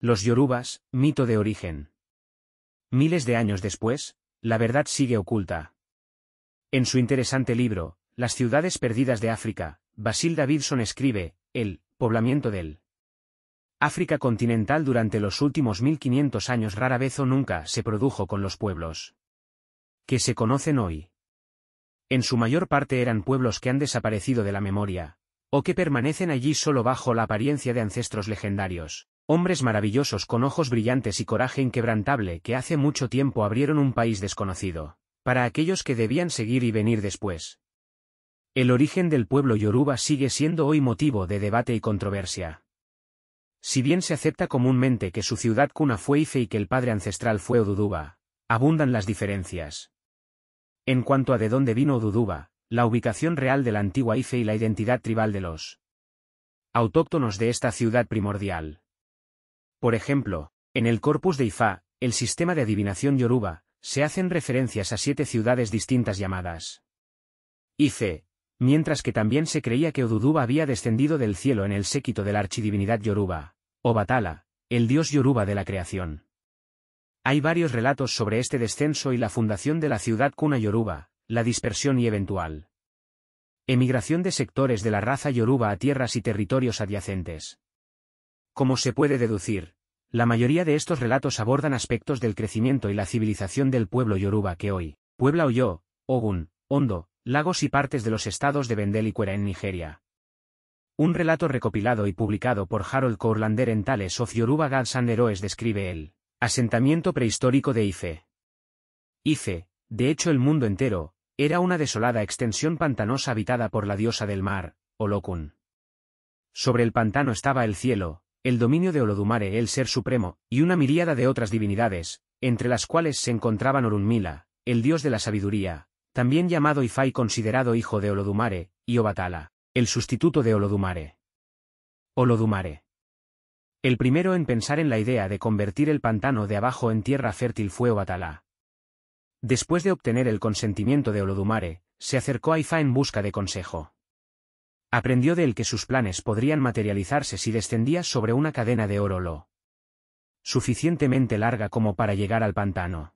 Los Yorubas, mito de origen. Miles de años después, la verdad sigue oculta. En su interesante libro, Las ciudades perdidas de África, Basil Davidson escribe, el poblamiento del África continental durante los últimos 1500 años rara vez o nunca se produjo con los pueblos que se conocen hoy. En su mayor parte eran pueblos que han desaparecido de la memoria, o que permanecen allí solo bajo la apariencia de ancestros legendarios. Hombres maravillosos con ojos brillantes y coraje inquebrantable que hace mucho tiempo abrieron un país desconocido, para aquellos que debían seguir y venir después. El origen del pueblo yoruba sigue siendo hoy motivo de debate y controversia. Si bien se acepta comúnmente que su ciudad cuna fue Ife y que el padre ancestral fue Oduduba, abundan las diferencias. En cuanto a de dónde vino Oduduba, la ubicación real de la antigua Ife y la identidad tribal de los autóctonos de esta ciudad primordial. Por ejemplo, en el corpus de Ifá, el sistema de adivinación yoruba, se hacen referencias a siete ciudades distintas llamadas Ife, mientras que también se creía que Oduduba había descendido del cielo en el séquito de la archidivinidad yoruba, o Batala, el dios yoruba de la creación. Hay varios relatos sobre este descenso y la fundación de la ciudad cuna yoruba, la dispersión y eventual emigración de sectores de la raza yoruba a tierras y territorios adyacentes. Como se puede deducir, la mayoría de estos relatos abordan aspectos del crecimiento y la civilización del pueblo yoruba que hoy, Puebla Oyo, Ogun, Hondo, Lagos y partes de los estados de Bendel y Cuera en Nigeria. Un relato recopilado y publicado por Harold Courlander en Tales of Yoruba Gods and Heroes describe el asentamiento prehistórico de Ife. Ife, de hecho el mundo entero, era una desolada extensión pantanosa habitada por la diosa del mar, Olokun. Sobre el pantano estaba el cielo, el dominio de Olodumare el Ser Supremo, y una miríada de otras divinidades, entre las cuales se encontraban Orunmila, el dios de la sabiduría, también llamado Ifai considerado hijo de Olodumare, y Obatala, el sustituto de Olodumare. Olodumare. El primero en pensar en la idea de convertir el pantano de abajo en tierra fértil fue Obatala. Después de obtener el consentimiento de Olodumare, se acercó a Ifá en busca de consejo. Aprendió de él que sus planes podrían materializarse si descendía sobre una cadena de oro lo suficientemente larga como para llegar al pantano.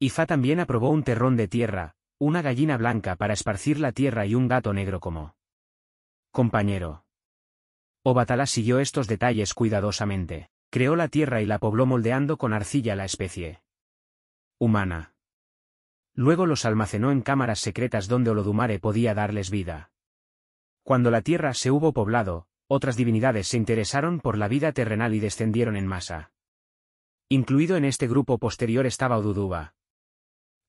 Ifa también aprobó un terrón de tierra, una gallina blanca para esparcir la tierra y un gato negro como compañero. Obatalá siguió estos detalles cuidadosamente. Creó la tierra y la pobló moldeando con arcilla la especie humana. Luego los almacenó en cámaras secretas donde Olodumare podía darles vida. Cuando la tierra se hubo poblado, otras divinidades se interesaron por la vida terrenal y descendieron en masa. Incluido en este grupo posterior estaba Oduduba.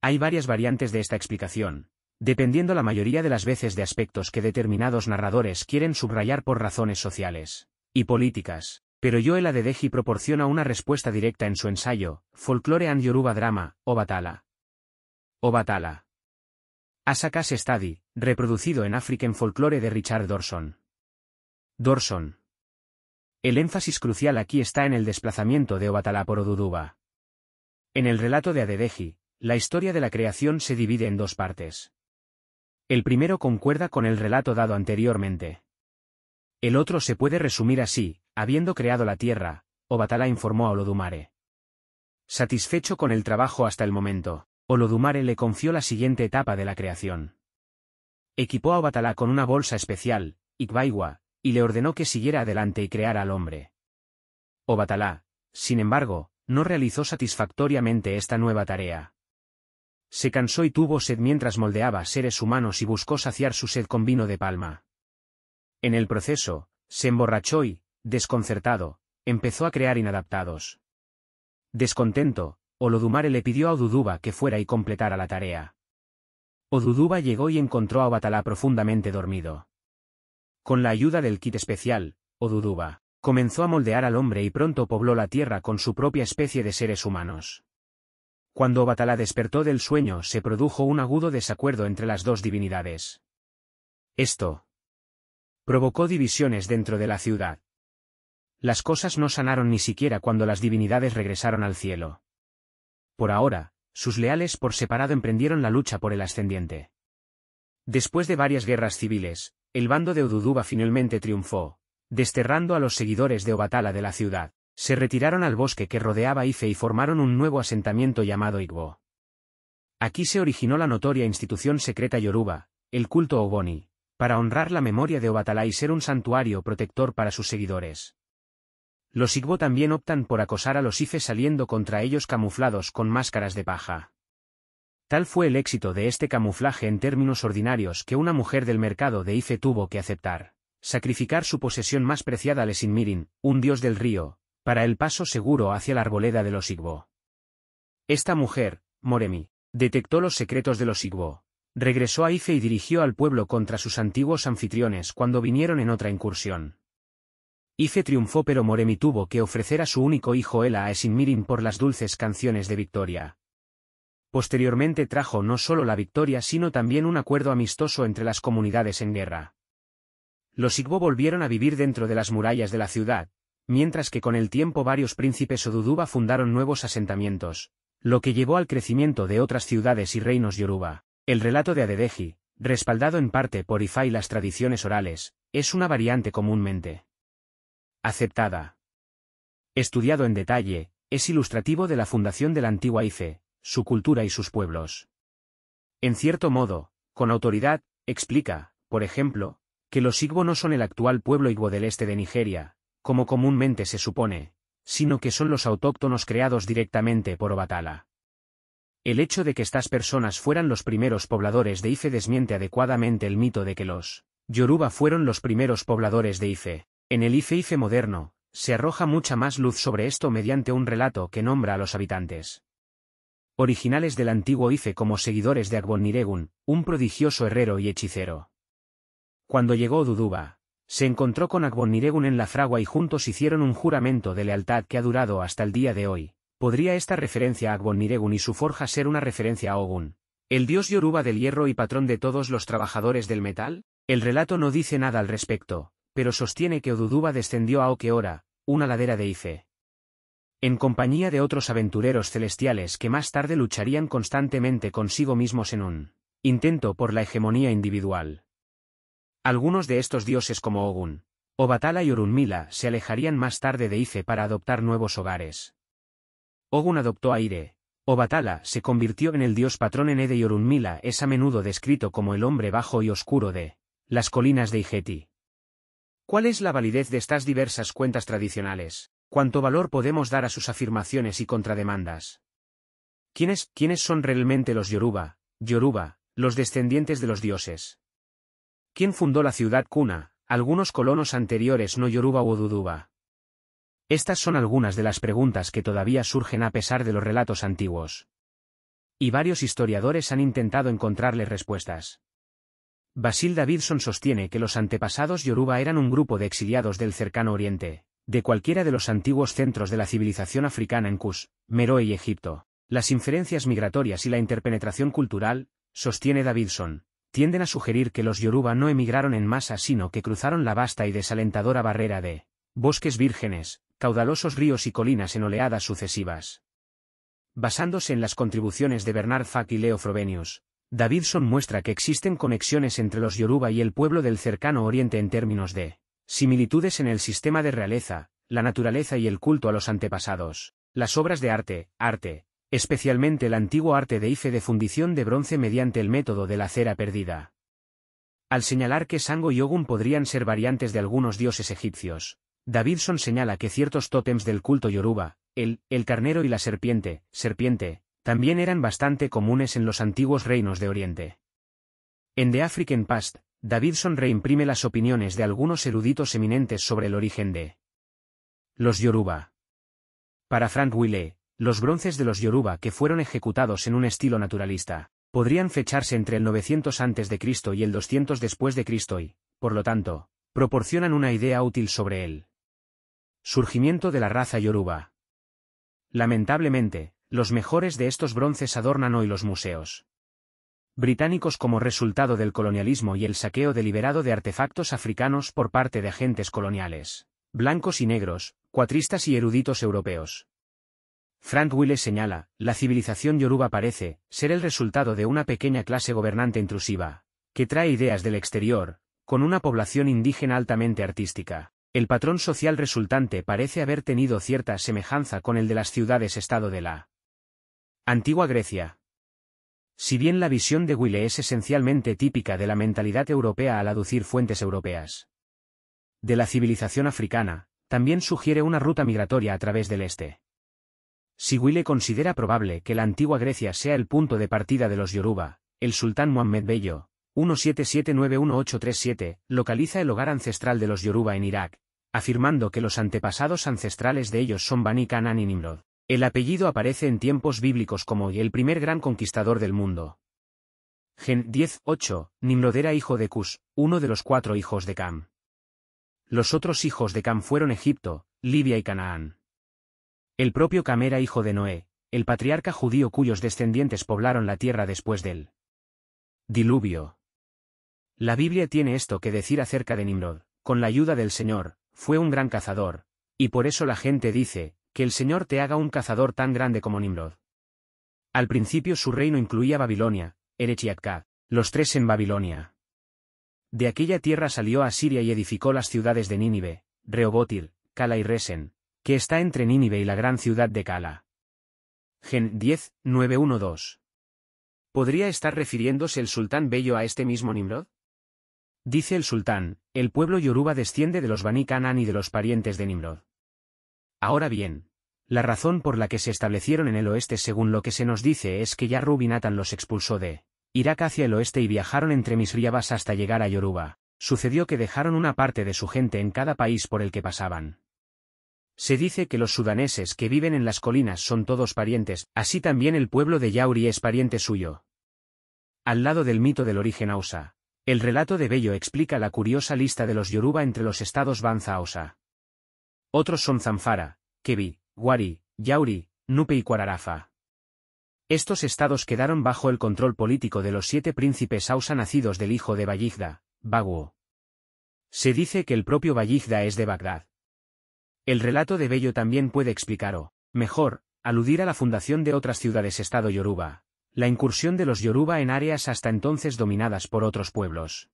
Hay varias variantes de esta explicación, dependiendo la mayoría de las veces de aspectos que determinados narradores quieren subrayar por razones sociales y políticas, pero de Deji proporciona una respuesta directa en su ensayo, Folklore and Yoruba Drama, Obatala. Obatala. Asakas Stadi, reproducido en African Folklore de Richard Dorson. Dorson. El énfasis crucial aquí está en el desplazamiento de Obatala por Oduduba. En el relato de Adedeji, la historia de la creación se divide en dos partes. El primero concuerda con el relato dado anteriormente. El otro se puede resumir así, habiendo creado la tierra, Obatala informó a Olodumare. Satisfecho con el trabajo hasta el momento, Olodumare le confió la siguiente etapa de la creación. Equipó a Obatalá con una bolsa especial, Ikbaiwa, y le ordenó que siguiera adelante y creara al hombre. Obatalá, sin embargo, no realizó satisfactoriamente esta nueva tarea. Se cansó y tuvo sed mientras moldeaba seres humanos y buscó saciar su sed con vino de palma. En el proceso, se emborrachó y, desconcertado, empezó a crear inadaptados. Descontento, Olodumare le pidió a Oduduba que fuera y completara la tarea. Oduduba llegó y encontró a Batalá profundamente dormido. Con la ayuda del kit especial, Oduduba comenzó a moldear al hombre y pronto pobló la tierra con su propia especie de seres humanos. Cuando Batalá despertó del sueño se produjo un agudo desacuerdo entre las dos divinidades. Esto provocó divisiones dentro de la ciudad. Las cosas no sanaron ni siquiera cuando las divinidades regresaron al cielo. Por ahora, sus leales por separado emprendieron la lucha por el ascendiente. Después de varias guerras civiles, el bando de Ududuba finalmente triunfó, desterrando a los seguidores de Obatala de la ciudad. Se retiraron al bosque que rodeaba Ife y formaron un nuevo asentamiento llamado Igbo. Aquí se originó la notoria institución secreta Yoruba, el culto Ogoni, para honrar la memoria de Obatala y ser un santuario protector para sus seguidores. Los Igbo también optan por acosar a los Ife saliendo contra ellos camuflados con máscaras de paja. Tal fue el éxito de este camuflaje en términos ordinarios que una mujer del mercado de Ife tuvo que aceptar, sacrificar su posesión más preciada a Lesinmirin, un dios del río, para el paso seguro hacia la arboleda de los Igbo. Esta mujer, Moremi, detectó los secretos de los Igbo, regresó a Ife y dirigió al pueblo contra sus antiguos anfitriones cuando vinieron en otra incursión. Ife triunfó pero Moremi tuvo que ofrecer a su único hijo Ela a Esinmirin por las dulces canciones de victoria. Posteriormente trajo no solo la victoria sino también un acuerdo amistoso entre las comunidades en guerra. Los Igbo volvieron a vivir dentro de las murallas de la ciudad, mientras que con el tiempo varios príncipes Oduduba fundaron nuevos asentamientos, lo que llevó al crecimiento de otras ciudades y reinos Yoruba. El relato de Adedeji, respaldado en parte por Ifa y las tradiciones orales, es una variante comúnmente Aceptada. Estudiado en detalle, es ilustrativo de la fundación de la antigua IFE, su cultura y sus pueblos. En cierto modo, con autoridad, explica, por ejemplo, que los Igbo no son el actual pueblo Igbo del este de Nigeria, como comúnmente se supone, sino que son los autóctonos creados directamente por Obatala. El hecho de que estas personas fueran los primeros pobladores de Ife desmiente adecuadamente el mito de que los Yoruba fueron los primeros pobladores de Ife. En el Ife Ife moderno, se arroja mucha más luz sobre esto mediante un relato que nombra a los habitantes. Originales del antiguo Ife e como seguidores de niregun, un prodigioso herrero y hechicero. Cuando llegó Duduba, se encontró con Agboniregun en la fragua y juntos hicieron un juramento de lealtad que ha durado hasta el día de hoy. ¿Podría esta referencia a niregun y su forja ser una referencia a Ogun, el dios Yoruba del hierro y patrón de todos los trabajadores del metal? El relato no dice nada al respecto, pero sostiene que Oduduba descendió a Okeora, una ladera de Ife, En compañía de otros aventureros celestiales que más tarde lucharían constantemente consigo mismos en un intento por la hegemonía individual. Algunos de estos dioses como Ogun, Obatala y Orunmila se alejarían más tarde de Ife para adoptar nuevos hogares. Ogun adoptó aire. Obatala se convirtió en el dios patrón en Ede y Orunmila es a menudo descrito como el hombre bajo y oscuro de las colinas de Igeti. ¿Cuál es la validez de estas diversas cuentas tradicionales? ¿Cuánto valor podemos dar a sus afirmaciones y contrademandas? ¿Quiénes, quiénes son realmente los Yoruba, Yoruba, los descendientes de los dioses? ¿Quién fundó la ciudad Cuna, algunos colonos anteriores no Yoruba o Duduba? Estas son algunas de las preguntas que todavía surgen a pesar de los relatos antiguos. Y varios historiadores han intentado encontrarle respuestas. Basil Davidson sostiene que los antepasados Yoruba eran un grupo de exiliados del cercano oriente, de cualquiera de los antiguos centros de la civilización africana en Kush, Meroe y Egipto. Las inferencias migratorias y la interpenetración cultural, sostiene Davidson, tienden a sugerir que los Yoruba no emigraron en masa sino que cruzaron la vasta y desalentadora barrera de bosques vírgenes, caudalosos ríos y colinas en oleadas sucesivas. Basándose en las contribuciones de Bernard Fack y Leo Frobenius, Davidson muestra que existen conexiones entre los Yoruba y el pueblo del cercano oriente en términos de similitudes en el sistema de realeza, la naturaleza y el culto a los antepasados. Las obras de arte, arte, especialmente el antiguo arte de Ife de fundición de bronce mediante el método de la cera perdida. Al señalar que Sango y Ogun podrían ser variantes de algunos dioses egipcios, Davidson señala que ciertos tótems del culto yoruba, el, el carnero y la serpiente, serpiente, también eran bastante comunes en los antiguos reinos de Oriente. En The African Past, Davidson reimprime las opiniones de algunos eruditos eminentes sobre el origen de los Yoruba. Para Frank Willet, los bronces de los Yoruba que fueron ejecutados en un estilo naturalista, podrían fecharse entre el 900 a.C. y el 200 después de Cristo y, por lo tanto, proporcionan una idea útil sobre él. Surgimiento de la raza Yoruba. Lamentablemente, los mejores de estos bronces adornan hoy los museos británicos como resultado del colonialismo y el saqueo deliberado de artefactos africanos por parte de agentes coloniales, blancos y negros, cuatristas y eruditos europeos. Frank Willis señala, la civilización yoruba parece ser el resultado de una pequeña clase gobernante intrusiva, que trae ideas del exterior, con una población indígena altamente artística. El patrón social resultante parece haber tenido cierta semejanza con el de las ciudades-estado de la Antigua Grecia. Si bien la visión de Wille es esencialmente típica de la mentalidad europea al aducir fuentes europeas de la civilización africana, también sugiere una ruta migratoria a través del este. Si Wille considera probable que la antigua Grecia sea el punto de partida de los Yoruba, el sultán Muhammad Bello, 17791837, localiza el hogar ancestral de los Yoruba en Irak, afirmando que los antepasados ancestrales de ellos son Bani Kanan y Nimrod. El apellido aparece en tiempos bíblicos como el primer gran conquistador del mundo. Gen 10:8 Nimrod era hijo de Cus, uno de los cuatro hijos de Cam. Los otros hijos de Cam fueron Egipto, Libia y Canaán. El propio Cam era hijo de Noé, el patriarca judío cuyos descendientes poblaron la tierra después del diluvio. La Biblia tiene esto que decir acerca de Nimrod, con la ayuda del Señor, fue un gran cazador, y por eso la gente dice, que el Señor te haga un cazador tan grande como Nimrod. Al principio su reino incluía Babilonia, Erech los tres en Babilonia. De aquella tierra salió a Siria y edificó las ciudades de Nínive, Reobotil, Cala y Resen, que está entre Nínive y la gran ciudad de Cala. Gen 10, 912. ¿Podría estar refiriéndose el sultán bello a este mismo Nimrod? Dice el sultán, el pueblo yoruba desciende de los Bani y de los parientes de Nimrod. Ahora bien, la razón por la que se establecieron en el oeste según lo que se nos dice es que ya Rubinatan los expulsó de Irak hacia el oeste y viajaron entre Misriabas hasta llegar a Yoruba. Sucedió que dejaron una parte de su gente en cada país por el que pasaban. Se dice que los sudaneses que viven en las colinas son todos parientes, así también el pueblo de Yauri es pariente suyo. Al lado del mito del origen Ausa, el relato de Bello explica la curiosa lista de los Yoruba entre los estados Banza ausa otros son Zanfara, Kebi, Guari, Yauri, Nupe y Cuararafa. Estos estados quedaron bajo el control político de los siete príncipes Ausa nacidos del hijo de Bayigda, Baguo. Se dice que el propio Bayigda es de Bagdad. El relato de Bello también puede explicar o, mejor, aludir a la fundación de otras ciudades-estado yoruba, la incursión de los yoruba en áreas hasta entonces dominadas por otros pueblos.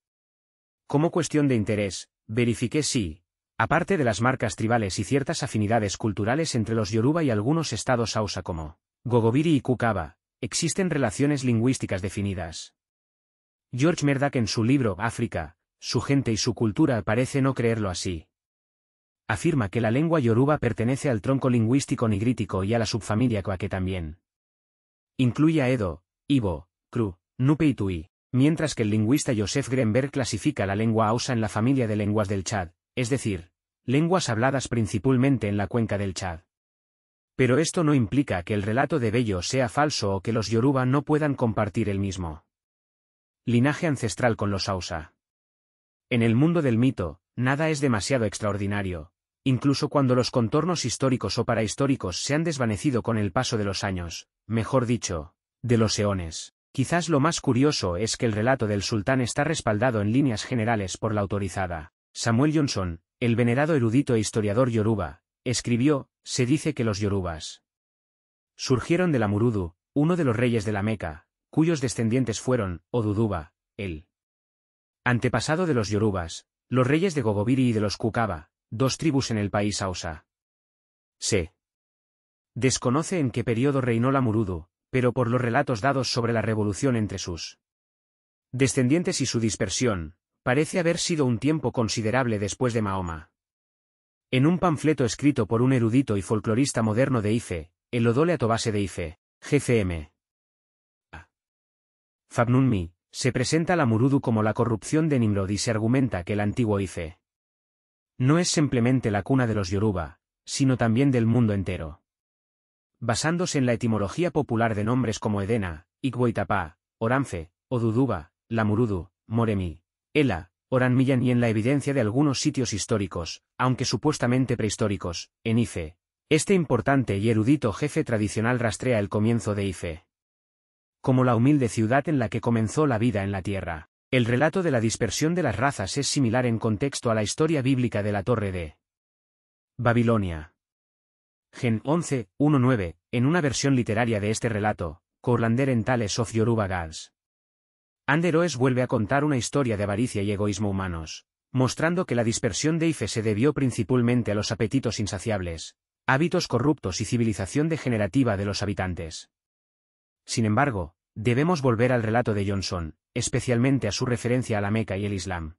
Como cuestión de interés, verifiqué si, Aparte de las marcas tribales y ciertas afinidades culturales entre los yoruba y algunos estados hausa como Gogobiri y Kukaba, existen relaciones lingüísticas definidas. George Merdak, en su libro África, su gente y su cultura parece no creerlo así. Afirma que la lengua yoruba pertenece al tronco lingüístico nigrítico y a la subfamilia que también. Incluye a Edo, Ivo, Kru, Nupe y Tui, mientras que el lingüista Joseph Grenberg clasifica la lengua AUSA en la familia de lenguas del Chad, es decir, lenguas habladas principalmente en la cuenca del Chad. Pero esto no implica que el relato de Bello sea falso o que los Yoruba no puedan compartir el mismo. Linaje ancestral con los Hausa. En el mundo del mito, nada es demasiado extraordinario, incluso cuando los contornos históricos o parahistóricos se han desvanecido con el paso de los años, mejor dicho, de los eones. Quizás lo más curioso es que el relato del sultán está respaldado en líneas generales por la autorizada Samuel Johnson, el venerado erudito e historiador yoruba, escribió, se dice que los yorubas surgieron de la Murudu, uno de los reyes de la Meca, cuyos descendientes fueron, Oduduba, el antepasado de los yorubas, los reyes de Gogobiri y de los Kukaba, dos tribus en el país Aosa. Se desconoce en qué periodo reinó la Murudu, pero por los relatos dados sobre la revolución entre sus descendientes y su dispersión, parece haber sido un tiempo considerable después de Mahoma. En un panfleto escrito por un erudito y folclorista moderno de Ife, el Odole Atobase de Ife, GCM. Fabnunmi, se presenta la Murudu como la corrupción de Nimrod y se argumenta que el antiguo Ife no es simplemente la cuna de los Yoruba, sino también del mundo entero. Basándose en la etimología popular de nombres como Edena, Igboitapá, Oranfe, Oduduba, Murudu, Moremi, Ela, Oran Millan y en la evidencia de algunos sitios históricos, aunque supuestamente prehistóricos, en Ife. Este importante y erudito jefe tradicional rastrea el comienzo de Ife. Como la humilde ciudad en la que comenzó la vida en la tierra. El relato de la dispersión de las razas es similar en contexto a la historia bíblica de la Torre de Babilonia. Gen 11, 1-9, en una versión literaria de este relato, Corlander en Tales of Yoruba Gods. Anderoes vuelve a contar una historia de avaricia y egoísmo humanos, mostrando que la dispersión de Ife se debió principalmente a los apetitos insaciables, hábitos corruptos y civilización degenerativa de los habitantes. Sin embargo, debemos volver al relato de Johnson, especialmente a su referencia a la Meca y el Islam.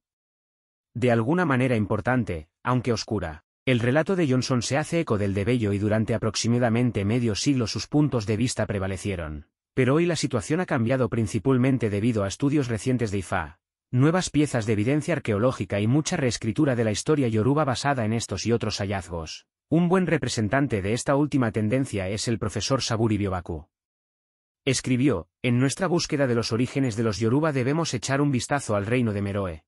De alguna manera importante, aunque oscura, el relato de Johnson se hace eco del de Bello y durante aproximadamente medio siglo sus puntos de vista prevalecieron. Pero hoy la situación ha cambiado principalmente debido a estudios recientes de IFA, nuevas piezas de evidencia arqueológica y mucha reescritura de la historia yoruba basada en estos y otros hallazgos. Un buen representante de esta última tendencia es el profesor Saburi Biobaku. Escribió, en nuestra búsqueda de los orígenes de los yoruba debemos echar un vistazo al reino de Meroe.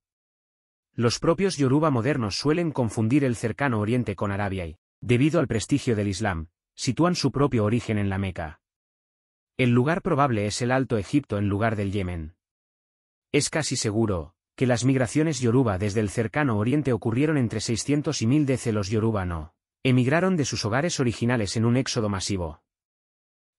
Los propios yoruba modernos suelen confundir el cercano oriente con Arabia y, debido al prestigio del Islam, sitúan su propio origen en la Meca. El lugar probable es el Alto Egipto en lugar del Yemen. Es casi seguro, que las migraciones yoruba desde el cercano oriente ocurrieron entre 600 y 1000 de los yoruba no, emigraron de sus hogares originales en un éxodo masivo.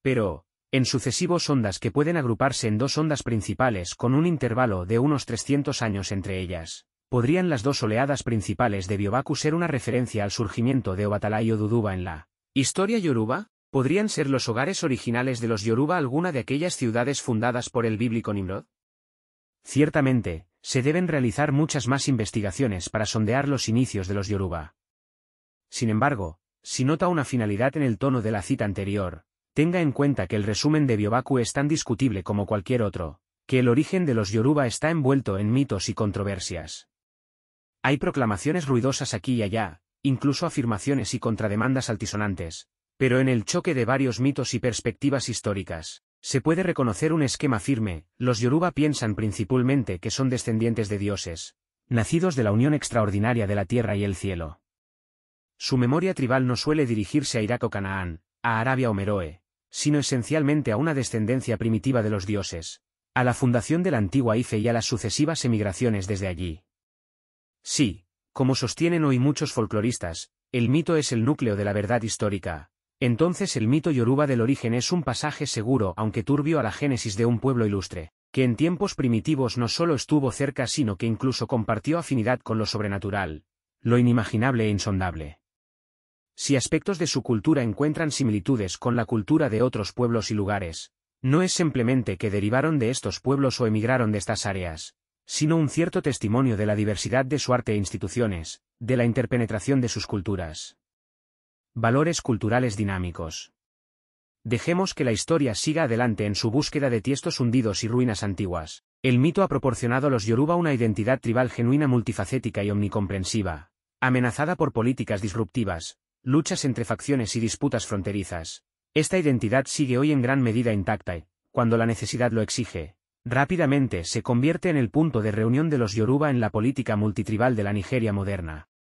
Pero, en sucesivos ondas que pueden agruparse en dos ondas principales con un intervalo de unos 300 años entre ellas, podrían las dos oleadas principales de Biobaku ser una referencia al surgimiento de Obatala y Oduduba en la historia yoruba? ¿Podrían ser los hogares originales de los Yoruba alguna de aquellas ciudades fundadas por el bíblico Nimrod? Ciertamente, se deben realizar muchas más investigaciones para sondear los inicios de los Yoruba. Sin embargo, si nota una finalidad en el tono de la cita anterior, tenga en cuenta que el resumen de Biobaku es tan discutible como cualquier otro, que el origen de los Yoruba está envuelto en mitos y controversias. Hay proclamaciones ruidosas aquí y allá, incluso afirmaciones y contrademandas altisonantes, pero en el choque de varios mitos y perspectivas históricas, se puede reconocer un esquema firme, los yoruba piensan principalmente que son descendientes de dioses, nacidos de la unión extraordinaria de la tierra y el cielo. Su memoria tribal no suele dirigirse a Irak o Canaán, a Arabia o Meroe, sino esencialmente a una descendencia primitiva de los dioses, a la fundación de la antigua Ife y a las sucesivas emigraciones desde allí. Sí, como sostienen hoy muchos folcloristas, el mito es el núcleo de la verdad histórica, entonces el mito yoruba del origen es un pasaje seguro aunque turbio a la génesis de un pueblo ilustre, que en tiempos primitivos no solo estuvo cerca sino que incluso compartió afinidad con lo sobrenatural, lo inimaginable e insondable. Si aspectos de su cultura encuentran similitudes con la cultura de otros pueblos y lugares, no es simplemente que derivaron de estos pueblos o emigraron de estas áreas, sino un cierto testimonio de la diversidad de su arte e instituciones, de la interpenetración de sus culturas. Valores culturales dinámicos. Dejemos que la historia siga adelante en su búsqueda de tiestos hundidos y ruinas antiguas. El mito ha proporcionado a los Yoruba una identidad tribal genuina multifacética y omnicomprensiva, amenazada por políticas disruptivas, luchas entre facciones y disputas fronterizas. Esta identidad sigue hoy en gran medida intacta y, cuando la necesidad lo exige, rápidamente se convierte en el punto de reunión de los Yoruba en la política multitribal de la Nigeria moderna.